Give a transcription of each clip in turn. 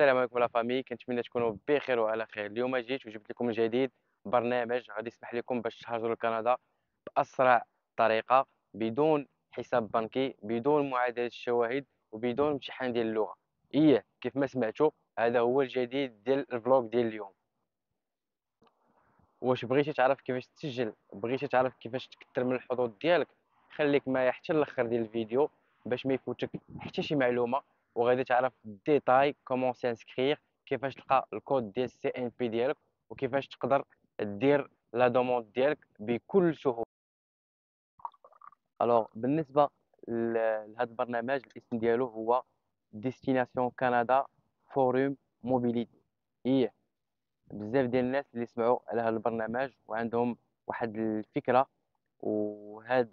السلام عليكم لا فامي كنتمنى تكونوا بخير وعلى خير اليوم جيت وجبت لكم جديد برنامج غادي يسمح لكم باش تهاجروا لكندا باسرع طريقه بدون حساب بنكي بدون معادله الشواهد وبدون امتحان ديال اللغه ايه كيف ما سمعتوا هذا هو الجديد ديال الفلوغ ديال اليوم واش بغيتي تعرف كيفاش تسجل بغيتي تعرف كيفاش تكثر من الحظوظ ديالك خليك معايا حتى الاخر ديال الفيديو باش ما يفوتك حتى شي معلومه وغادي تعرف ديتاي كومون سانسكريغ كيفاش تلقى الكود ديال السي ان بي ديالك وكيفاش تقدر دير لا دوموند ديالك بكل سهوله الوغ بالنسبه لهذا البرنامج الاسم ديالو هو ديستيناسيون كندا فوروم موبيليتي ايه بزاف ديال الناس اللي سمعوا على هذا البرنامج وعندهم واحد الفكره وهذا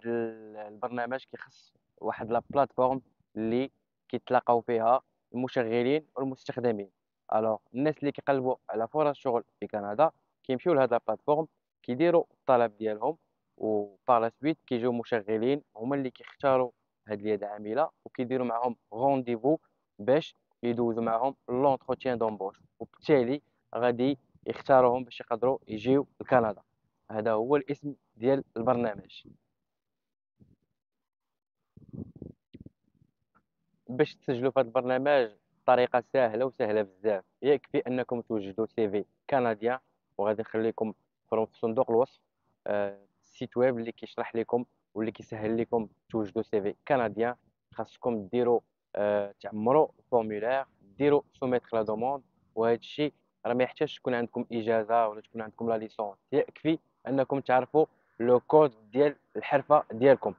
البرنامج كيخص واحد لا بلاتفورم اللي كيتلاقاو فيها المشغلين والمستخدمين الوغ الناس اللي كيقلبوا على فرص شغل في كندا كيمشيو لهاد لابلاتفورم كيديروا الطلب ديالهم وبار لا سويت كيجيو مشغلين هما اللي كيختاروا هاد اليد العامله وكيديروا معاهم رونديفو باش يدوزوا معاهم لونتروتيان دومبوش وبالتالي غادي يختاروهم باش يقدروا يجيو لكندا هذا هو الاسم ديال البرنامج باش تسجلوا في هذا البرنامج طريقه سهله وسهله بزاف يكفي انكم توجدوا سي في كنديا وغادي نخليكم في صندوق الوصف السيت آه، ويب اللي كيشرح لكم واللي كيسهل لكم توجدوا سي في كنديا خاصكم ديروا آه، تعمروا الفورمولير ديروا سوميت لا دوموند وهذا الشيء راه ما يحتاجش تكون عندكم اجازه ولا تكون عندكم لا ليسونس يكفي انكم تعرفوا لو كود ديال الحرفه ديالكم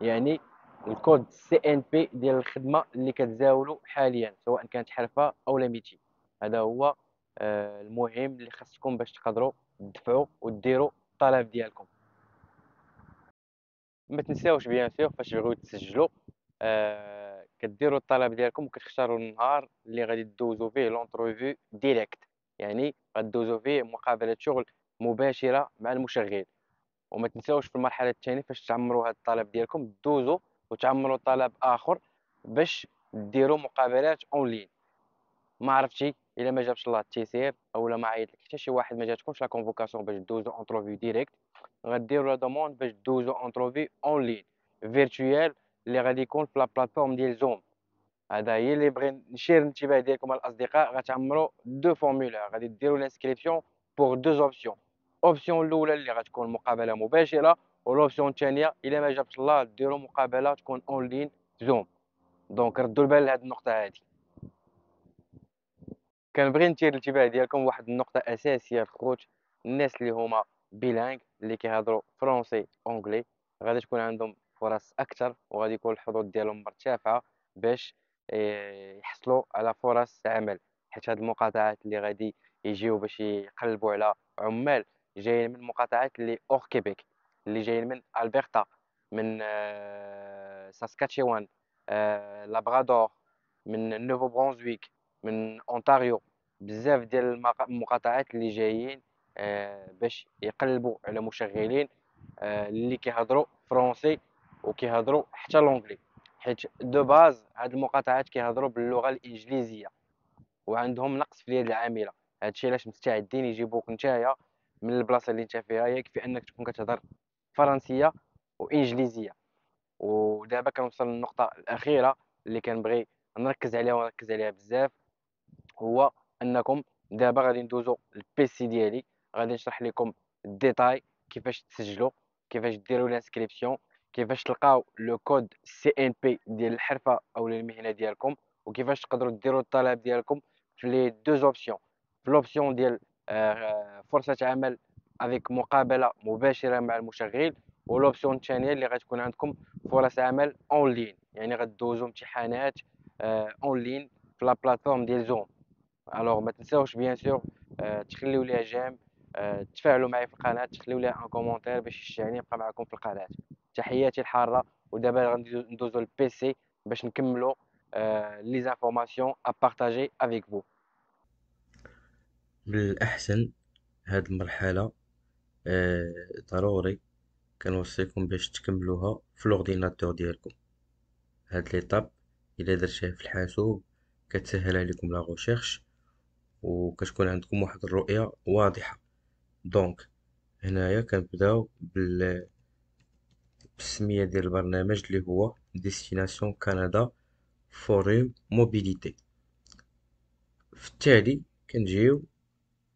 يعني الكود سي ان بي ديال الخدمه اللي كتزاولو حاليا سواء كانت حرفه او لميتي هذا هو آه، المهم اللي خاصكم باش تقدروا تدفعوا وديروا الطلب ديالكم ما تنساوش بيان سيغ فاش بغيو تسجلوا آه كديروا الطلب ديالكم وكتختاروا النهار اللي غادي تدوزوا فيه لونتروفي ديريكت يعني غدوزوا فيه مقابله شغل مباشره مع المشغل وما تنساوش في المرحله الثانيه فاش تعمروا هذا الطلب ديالكم دوزوا وتعملوا طلب اخر باش ديروا مقابلات اونلاين ما عرفتي الا ما جابش الله التيسير اولا ما عيط لك حتى شي واحد ما جاتكمش لا كونفوكاسيون باش دوزو اونتروفي ديريكت غديروا لا دوموند باش دوزو اونتروفي اونلاين فيرتوييل اللي غادي يكون في لا بلاتفورم ديال زوم هذا هي اللي بغي نشير الانتباه ديالكم الاصدقاء غتعمروا دو فورمولا غادي ديروا لانسكريبسيون بور دو اوبسيون اوبسيون الاولى اللي غتكون مقابله مباشره والاوبسيون الثانيه الا ما جابش الله ديروا مقابله تكون اون لين زوم دونك ردوا البال لهاد النقطه هادي كنبغي نثير الانتباه ديالكم واحد النقطه اساسيه في الناس اللي هما بيلانغ اللي كيهضروا فرونسي اونغلي غادي تكون عندهم فرص اكثر وغادي يكون الحظوظ ديالهم مرتفعه باش يحصلوا على فرص عمل حيت هاد المقاطعات اللي غادي يجيو باش يقلبوا على عمال جايين من مقاطعات اللي اور كيبيك اللي جايين من البرتا من آه، ساسكاتشيوان آه، لابرادور من نوفو برونزويك من اونتاريو بزاف ديال المقاطعات اللي جايين آه، باش يقلبوا على مشغلين اللي كيهضروا فرونسي وكيهضروا حتى لونجلي حيت دو باز هاد المقاطعات كيهضروا باللغه الانجليزيه وعندهم نقص في اليد العامله هادشي علاش مستعدين يجيبوك نتايا من البلاصه اللي نتا فيها يكفي انك تكون كتهضر فرنسيه وانجليزيه ودابا كنوصل للنقطه الاخيره اللي كنبغي نركز عليها ونركز عليها بزاف هو انكم دابا غادي ندوزو سي ديالي غادي نشرح لكم الديتاي كيفاش تسجلوا كيفاش ديروا الانسكريبسيون كيفاش تلقاو لو كود سي ان بي ديال الحرفه او المهنه ديالكم وكيفاش تقدروا ديروا الطلب ديالكم في لي دو اوبسيون في لوبسيون ديال آه، فرصه عمل افيك مقابله مباشره مع المشغل والاوبسيون الثانيه اللي غتكون عندكم فرص عمل اون لين يعني غدوزو امتحانات اون آه، لين في لا بلاتفورم ديال زوم الوغ ما تنساوش بيان آه، سور تخليو ليها جيم آه، تفاعلوا معايا في القناه تخليو ليها ان كومونتير باش يشجعني نبقى معكم في القناه تحياتي الحاره ودابا غندوزو للبي سي باش نكملوا لي زانفورماسيون ا بارطاجي افيك فو من الاحسن هاد المرحله آه، ضروري كنوصيكم باش تكملوها في لورديناتور ديالكم هاد ليطاب الا درتيه في الحاسوب كتسهل عليكم لا غوشيرش وكتكون عندكم واحد الرؤيه واضحه دونك هنايا كنبداو بال بالسميه ديال البرنامج اللي هو ديستيناسيون كندا فوريم موبيليتي في التالي كنجيو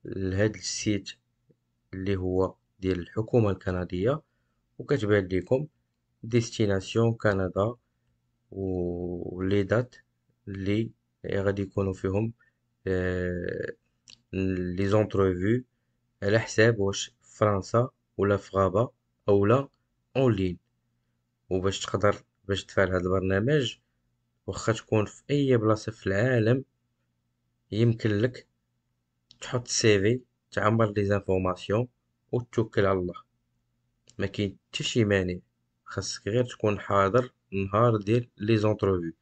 لهاد السيت اللي هو ديال الحكومة الكندية وكتبان ليكم ديستيناسيون كندا و لي دات اللي غادي يكونوا فيهم آه، لي زونترفو على حساب واش فرنسا ولا فغابة اولا اونلاين وباش تقدر باش تفعل هذا البرنامج واخا تكون في اي بلاصه في العالم يمكن لك تحط السيفي تعمر لي زانفورماسيون وتوكل على الله ما كاين حتى شي مانع خاصك غير تكون حاضر نهار ديال لي زونترفيو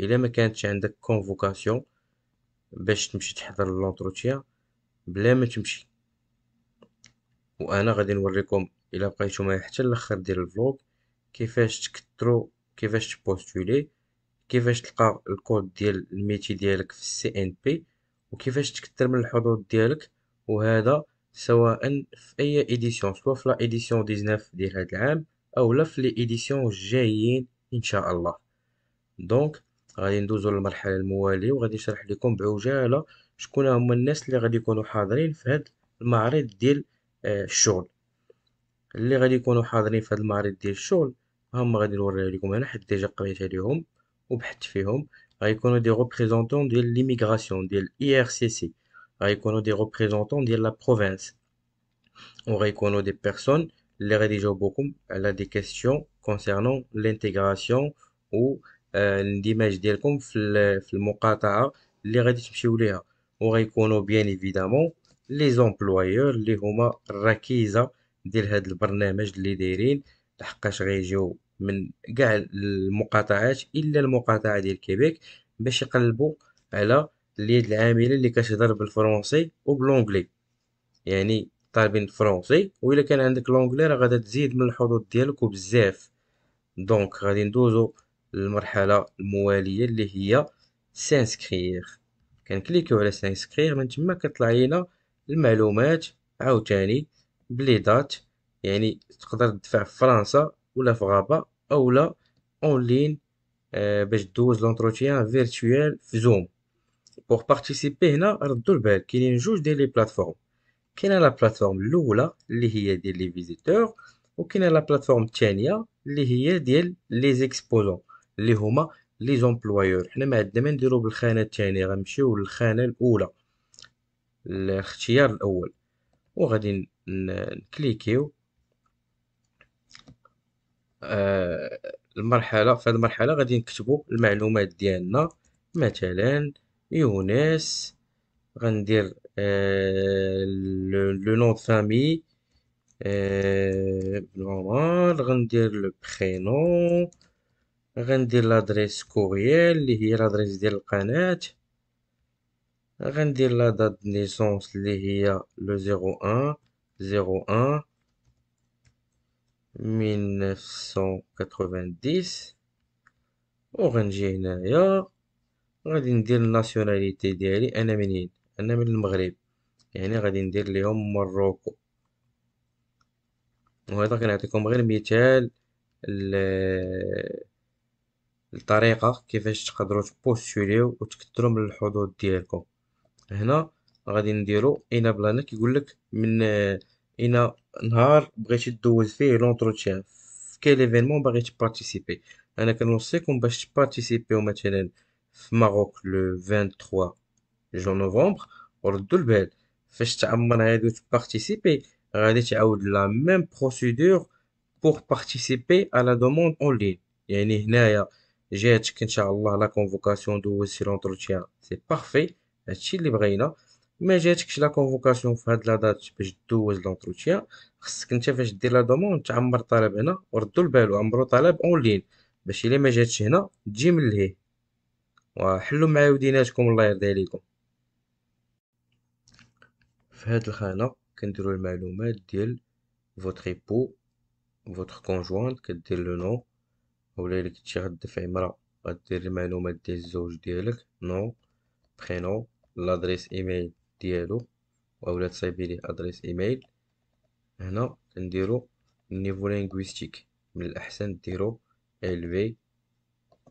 الا ما كانتش عندك كونفوكاسيون باش تمشي تحضر لونتروتيا بلا ما تمشي وانا غادي نوريكم الا بقيتو معايا حتى الاخر ديال الفلوغ كيفاش تكثروا كيفاش تبوستولي كيفاش تلقى الكود ديال الميتي ديالك في السي ان بي وكيفاش تكثر من الحظوظ ديالك وهذا سواء في اي ايديسيون سواء في لا ايديسيون 19 ديال هذا العام او لا في لي ايديسيون الجايين ان شاء الله دونك غادي ندوزو للمرحله المواليه وغادي نشرح لكم بعجاله شكون هما الناس اللي غادي يكونوا حاضرين في هذا المعرض ديال آه، الشغل اللي غادي يكونوا حاضرين في هذا المعرض ديال الشغل هما غادي نوريه لكم انا حيت ديجا قريت عليهم وبحثت فيهم غيكونوا دي ريبريزونطون ديال ليميغراسيون ديال اي ار سي سي reconnaît des représentants de la province. On reconnaît des personnes, les rédigeons beaucoup, elle a des questions concernant l'intégration ou euh, l'image comme le Moqata'a, les rédigeons On reconnaît bien évidemment les employeurs, les huma rakiza ديال هاد البرنامج اللي دايرين لحقاش غيجيو من كاع المقاطعات الا المقاطعه ديال كيبيك باش يقلبوا على اليد العامله اللي كتهضر بالفرنسي وبالانجلي يعني طالبين الفرنسي و الا كان عندك لونجلي راه غادي تزيد من الحظوظ ديالك وبزاف دونك غادي ندوزو للمرحله المواليه اللي هي سانسكريغ كنكليكيو على سانسكريغ من تما كطلع لينا المعلومات عاوتاني بلي دات يعني تقدر تدفع في فرنسا ولا في غابه اولا اونلاين آه باش دوز لونتروتيان فيرتويال في زوم بور بارتيسيبي هنا ردوا البال كاينين جوج ديال لي بلاتفورم كاينه لا بلاتفورم الاولى اللي هي ديال لي فيزيتور وكاينه لا بلاتفورم الثانيه اللي هي ديال لي زيكسبوزون اللي هما لي زومبلوايور حنا ما عندنا ما نديرو بالخانه الثانيه غنمشيو للخانه الاولى الاختيار الاول وغادي نكليكيو المرحله في هذه المرحله غادي نكتبوا المعلومات ديالنا مثلا Younes. Rendre euh, le nom de famille. Euh, normal. Rendre le prénom. Rendre l'adresse courriel. L'adresse de la planète. Rendre la date de naissance. est le 01 01 1990 orange New غادي ندير الناسيوناليتي ديالي انا منين انا من المغرب يعني غادي ندير ليهم مروكو وهذا كنعطيكم غير مثال الطريقه كيفاش تقدروا تبوستوليو وتكثروا من الحظوظ ديالكم هنا غادي نديرو اين بلان كيقول لك من اين نهار بغيتي دوز فيه لونتروتيان في كاين ليفينمون باغي تبارتيسيبي انا كنوصيكم باش تبارتيسيبيو مثلا Maroc le 23 janvier novembre. Or Doulbel, faites amener de participer. Rendez-vous de la même procédure pour participer à la demande en ligne. Il n'y a jamais été la convocation de l'entretien C'est parfait, a-t-il Mais j'ai été la convocation faite la date du 2 de l'entretien. Quand j'ai fait de la demande, j'ai ambré Talabina. Hein, Or Doulbel, ambré Talab en ligne. Je l'ai mentionné. Dîme le. وحلوا معايا وديناتكم الله يرضي عليكم في هاد الخانه كنديرو المعلومات ديال فوتر بو فوتر كونجوانت كدير لو نو ولا الا كنتي غدفع امرأة غدير المعلومات ديال الزوج ديالك نو بخينو لادريس ايميل ديالو ولا تصيبي ليه ادريس ايميل هنا كنديرو النيفو لينغويستيك من الاحسن ديرو ال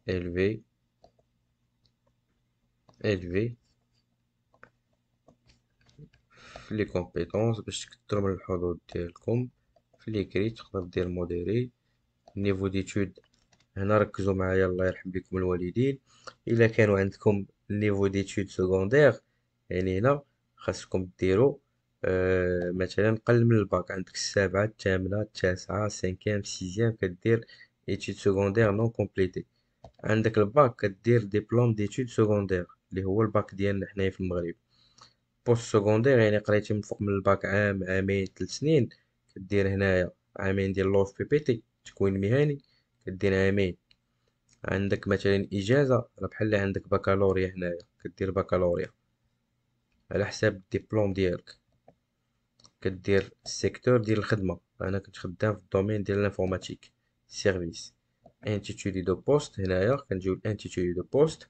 في élever les compétences باش تكثروا من niveau ديالكم في لي modérées تقدر دير موديري نيفو ديتود هنا ركزوا معايا الله يرحم بكم الوالدين الا كانوا عندكم نيفو ديتود سكوندير يعني هنا خاصكم ديروا مثلا قل من الباك عندك السابعة الثامنة التاسعة سانكيام سيزيام كدير secondaires non complétées كومبليتي عندك الباك كدير diplôme d'études secondaires اللي هو الباك ديالنا حنايا في المغرب بوست سكوندير يعني قريتي من فوق من الباك عام عامين ثلاث سنين كدير هنايا عامين ديال لوف بي بي تي تكوين مهني كدير عامين عندك مثلا اجازه راه بحال عندك بكالوريا هنايا كدير بكالوريا على حساب الدبلوم ديالك كدير السيكتور ديال الخدمه انا كنت خدام في الدومين ديال الانفورماتيك سيرفيس انتيتولي دو بوست هنايا كنجيو الانتيتولي دو بوست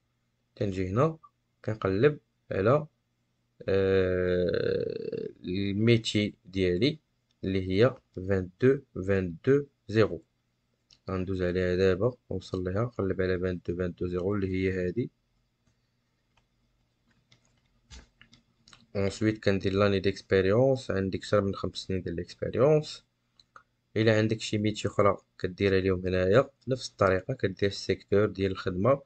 كنجي هنا كنقلب على آه الميتي ديالي اللي هي 22 22 0 غندوز عليها دابا نوصل ليها نقلب على 22 22 0 اللي هي هذه ونسويت كندير لاني ديكسبيريونس عندي كثر من خمس سنين ديال ليكسبيريونس الا عندك شي ميتي اخرى كدير عليهم هنايا نفس الطريقه كدير السيكتور ديال الخدمه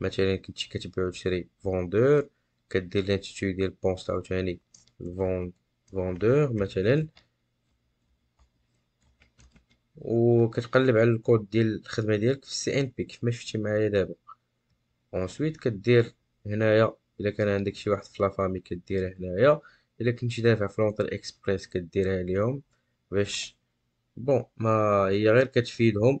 مثلا كنتي كتبيع وتشري فوندور كدير لاتيتود ديال البوست عاوتاني فوندور مثلا وكتقلب على الكود ديال الخدمه ديالك في السي ان بي كيف ما شفتي معايا دابا اونسويت كدير هنايا الا كان عندك شي واحد في لافامي كديرها هنايا الا كنتي دافع في لونتر اكسبريس كديرها اليوم باش بون ما هي غير كتفيدهم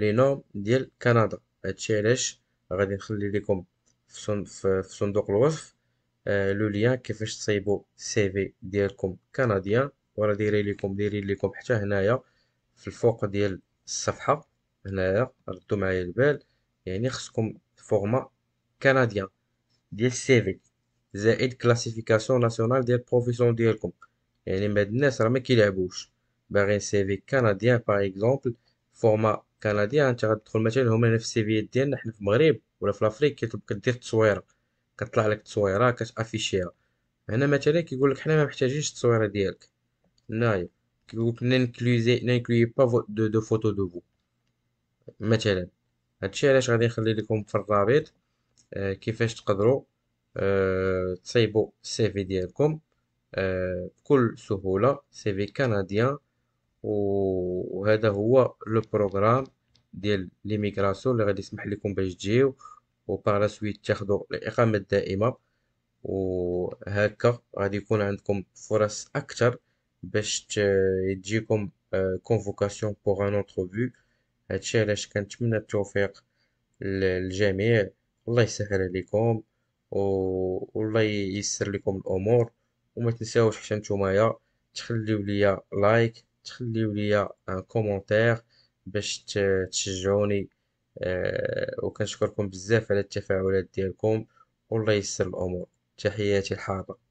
لي نورم ديال كندا هادشي علاش غادي نخلي لكم في صندوق الوصف آه، لو ليان كيفاش تصايبوا السي في ديالكم كنديان ورا دايرين لكم دايرين لكم حتى هنايا في الفوق ديال الصفحه هنايا ردوا معايا البال يعني خصكم فورما كنديان ديال السي في زائد كلاسيفيكاسيون ناسيونال ديال البروفيسيون ديالكم يعني ما الناس راه ما كيلعبوش باغيين سي في كنديان باغ اكزومبل فورما كندي انت يعني غتدخل مثلا هما نفس في السي في ديالنا حنا في المغرب ولا في لافريك كدير تصويره كطلع لك التصويره كتافيشيها هنا مثلا كيقول لك حنا ما محتاجينش التصويره ديالك ناي كيقول لك نانكلوزي نانكلوي با دو دو فوتو دو فو مثلا هادشي علاش غادي نخلي لكم في الرابط آه كيفاش تقدروا آه تصايبوا السي في ديالكم آه بكل سهوله سي في كنديان وهذا هو لو بروغرام ديال لي ميغراسيون اللي غادي يسمح لكم باش تجيو وبار لا سويت تاخذوا الاقامه الدائمه وهكا غادي يكون عندكم فرص اكثر باش تجيكم كونفوكاسيون بوغ ان اونترفيو هادشي علاش كنتمنى التوفيق للجميع الله يسهل عليكم والله ييسر لكم الامور وما تنساوش حتى نتوما تخليو ليا لايك تخليو ليا ان كومونتير باش تشجعوني آه، وكنشكركم بزاف على التفاعلات ديالكم والله يسر الامور تحياتي الحاضر